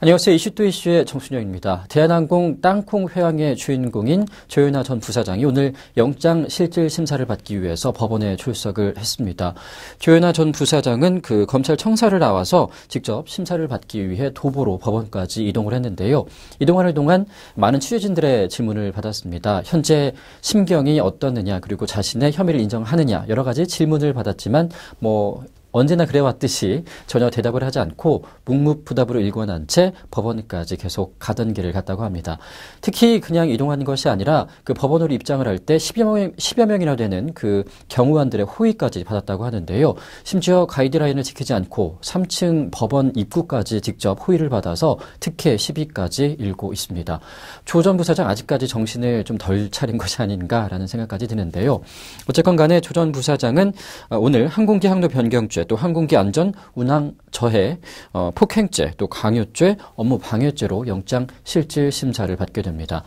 안녕하세요. 이슈 또 이슈의 정순영입니다. 대한항공 땅콩 회항의 주인공인 조윤아 전 부사장이 오늘 영장 실질 심사를 받기 위해서 법원에 출석을 했습니다. 조윤아 전 부사장은 그 검찰청사를 나와서 직접 심사를 받기 위해 도보로 법원까지 이동을 했는데요. 이동하는 동안 많은 취재진들의 질문을 받았습니다. 현재 심경이 어떻느냐 그리고 자신의 혐의를 인정하느냐 여러 가지 질문을 받았지만 뭐 언제나 그래왔듯이 전혀 대답을 하지 않고 묵묵부답으로 일관한 채 법원까지 계속 가던 길을 갔다고 합니다. 특히 그냥 이동한 것이 아니라 그 법원으로 입장을 할 때 10여, 10여 명이나 되는 그 경호원들의 호의까지 받았다고 하는데요. 심지어 가이드라인을 지키지 않고 3층 법원 입구까지 직접 호의를 받아서 특혜 시비까지 읽고 있습니다. 조 전 부사장 아직까지 정신을 좀 덜 차린 것이 아닌가라는 생각까지 드는데요. 어쨌건 간에 조 전 부사장은 어, 오늘 항공기 항로 변경죄 폭력죄, 또 항공기 안전 운항 저해, 어, 폭행죄, 또 강요죄, 업무 방해죄로 영장 실질 심사를 받게 됩니다.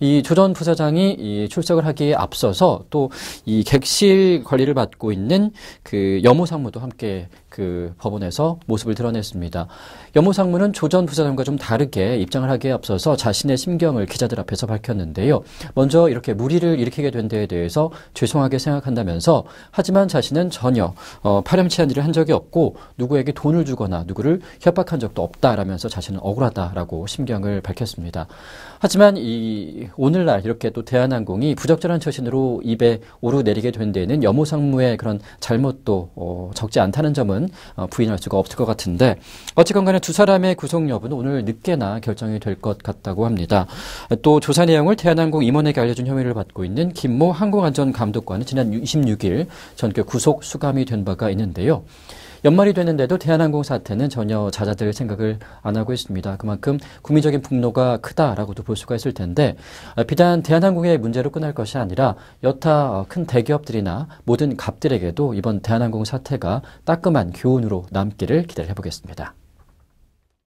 이 조전 부사장이 이 출석을 하기에 앞서서 또 이 객실 관리를 받고 있는 그 여무상무도 함께 그 법원에서 모습을 드러냈습니다. 여무상무는 조 전 부사장과 좀 다르게 입장을 하기에 앞서서 자신의 심경을 기자들 앞에서 밝혔는데요. 먼저 이렇게 무리를 일으키게 된 데에 대해서 죄송하게 생각한다면서 하지만 자신은 전혀 어, 파렴치한 일을 한 적이 없고 누구에게 돈을 주거나 누구를 협박한 적도 없다라면서 자신은 억울하다라고 심경을 밝혔습니다. 하지만 이 오늘날 이렇게 또 대한항공이 부적절한 처신으로 입에 오르내리게 된 데에는 여모상무의 그런 잘못도 어, 적지 않다는 점은 어, 부인할 수가 없을 것 같은데 어찌건 간에 두 사람의 구속 여부는 오늘 늦게나 결정이 될 것 같다고 합니다. 또 조사 내용을 대한항공 임원에게 알려준 혐의를 받고 있는 김모 항공안전감독관은 지난 26일 전격 구속 수감이 된 바가 있는데요. 연말이 됐는데도 대한항공 사태는 전혀 잦아들 생각을 안 하고 있습니다. 그만큼 국민적인 분노가 크다라고도 볼 수가 있을 텐데 아, 비단 대한항공의 문제로 끝날 것이 아니라 여타 어, 큰 대기업들이나 모든 갑들에게도 이번 대한항공 사태가 따끔한 교훈으로 남기를 기대를 해보겠습니다.